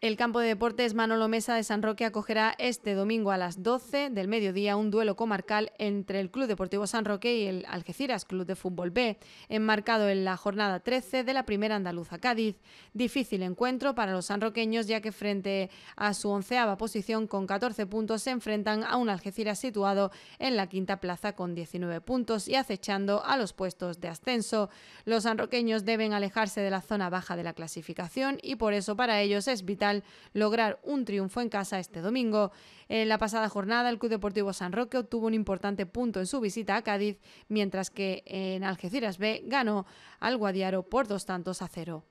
El campo de deportes Manolo Mesa de San Roque acogerá este domingo a las 12 del mediodía un duelo comarcal entre el Club Deportivo San Roque y el Algeciras Club de Fútbol B, enmarcado en la jornada 13 de la Primera Andaluza Cádiz. Difícil encuentro para los sanroqueños ya que frente a su onceava posición con 14 puntos se enfrentan a un Algeciras situado en la quinta plaza con 19 puntos y acechando a los puestos de ascenso. Los sanroqueños deben alejarse de la zona baja de la clasificación y por eso para ellos es vital lograr un triunfo en casa este domingo. En la pasada jornada, el Club Deportivo San Roque obtuvo un importante punto en su visita a Cádiz, mientras que en Algeciras B ganó al Guadiaro por dos tantos a cero.